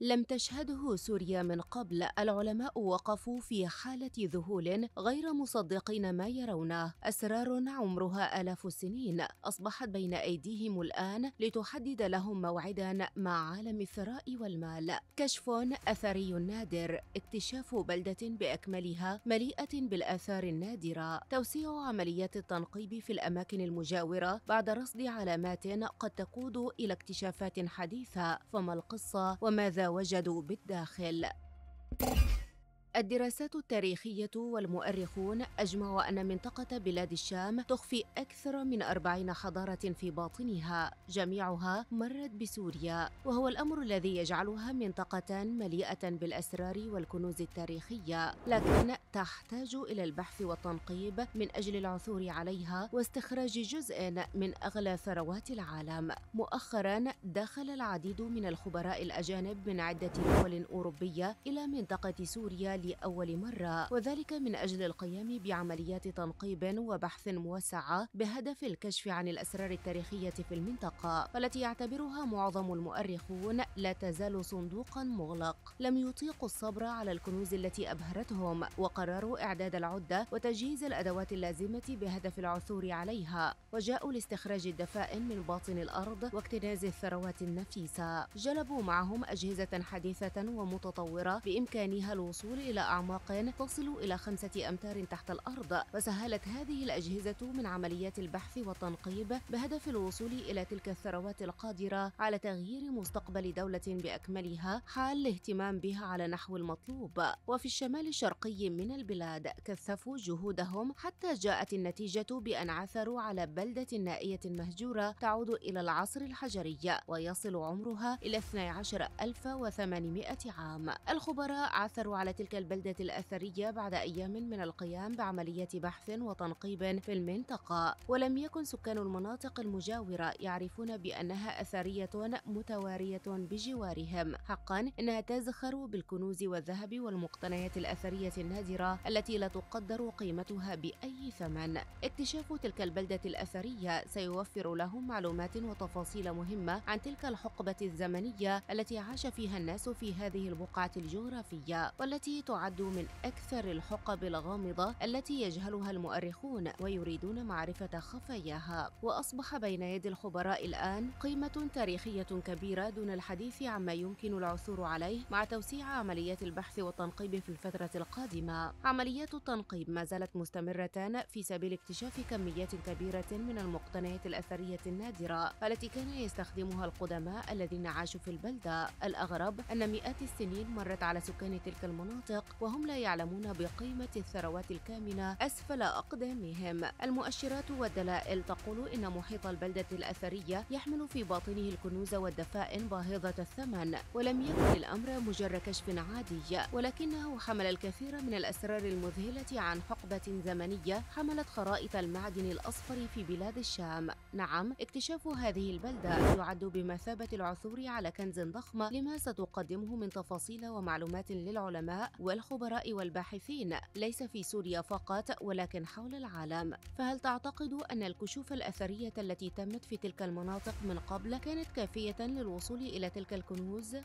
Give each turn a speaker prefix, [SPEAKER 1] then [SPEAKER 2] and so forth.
[SPEAKER 1] لم تشهده سوريا من قبل العلماء وقفوا في حالة ذهول غير مصدقين ما يرونه أسرار عمرها آلاف السنين أصبحت بين أيديهم الآن لتحدد لهم موعدا مع عالم الثراء والمال كشف أثري نادر اكتشاف بلدة بأكملها مليئة بالآثار النادرة توسيع عمليات التنقيب في الأماكن المجاورة بعد رصد علامات قد تقود إلى اكتشافات حديثة فما القصة وماذا وجدوا بالداخل الدراسات التاريخية والمؤرخون أجمعوا أن منطقة بلاد الشام تخفي أكثر من أربعين حضارة في باطنها جميعها مرت بسوريا وهو الأمر الذي يجعلها منطقة مليئة بالأسرار والكنوز التاريخية لكن تحتاج إلى البحث والتنقيب من أجل العثور عليها واستخراج جزء من أغلى ثروات العالم مؤخرا دخل العديد من الخبراء الأجانب من عدة دول أوروبية إلى منطقة سوريا لأول مرة وذلك من أجل القيام بعمليات تنقيب وبحث موسعة بهدف الكشف عن الأسرار التاريخية في المنطقة والتي يعتبرها معظم المؤرخون لا تزال صندوقا مغلق لم يطيقوا الصبر على الكنوز التي أبهرتهم وقرروا إعداد العدة وتجهيز الأدوات اللازمة بهدف العثور عليها وجاءوا لاستخراج الدفائن من باطن الأرض واكتناز الثروات النفيسة جلبوا معهم أجهزة حديثة ومتطورة بإمكانها الوصول إلى إلى أعماق تصل إلى خمسة أمتار تحت الأرض وسهلت هذه الأجهزة من عمليات البحث والتنقيب بهدف الوصول إلى تلك الثروات القادرة على تغيير مستقبل دولة بأكملها حال الاهتمام بها على نحو المطلوب وفي الشمال الشرقي من البلاد كثفوا جهودهم حتى جاءت النتيجة بأن عثروا على بلدة نائية مهجورة تعود إلى العصر الحجري ويصل عمرها إلى 12800 عام الخبراء عثروا على تلك البلدة الأثرية بعد أيام من القيام بعملية بحث وتنقيب في المنطقة ولم يكن سكان المناطق المجاورة يعرفون بأنها أثرية متوارية بجوارهم حقا إنها تزخر بالكنوز والذهب والمقتنيات الأثرية النادرة التي لا تقدر قيمتها بأي ثمن اكتشاف تلك البلدة الأثرية سيوفر لهم معلومات وتفاصيل مهمة عن تلك الحقبة الزمنية التي عاش فيها الناس في هذه البقعة الجغرافية والتي تعد من أكثر الحقب الغامضة التي يجهلها المؤرخون ويريدون معرفة خفاياها وأصبح بين يد الخبراء الآن قيمة تاريخية كبيرة دون الحديث عما يمكن العثور عليه مع توسيع عمليات البحث والتنقيب في الفترة القادمة عمليات التنقيب ما زالت مستمرة في سبيل اكتشاف كميات كبيرة من المقتنيات الأثرية النادرة التي كان يستخدمها القدماء الذين عاشوا في البلدة الأغرب أن مئات السنين مرت على سكان تلك المناطق المناطق وهم لا يعلمون بقيمة الثروات الكامنة أسفل أقدامهم المؤشرات والدلائل تقول إن محيط البلدة الأثرية يحمل في باطنه الكنوز والدفائن باهظة الثمن ولم يكن الأمر مجرد كشف عادي ولكنه حمل الكثير من الأسرار المذهلة عن حقبة زمنية حملت خرائط المعدن الأصفر في بلاد الشام نعم اكتشاف هذه البلدة يعد بمثابة العثور على كنز ضخم لما ستقدمه من تفاصيل ومعلومات للعلماء والخبراء والباحثين ليس في سوريا فقط ولكن حول العالم فهل تعتقد أن الكشوف الأثرية التي تمت في تلك المناطق من قبل كانت كافية للوصول إلى تلك الكنوز؟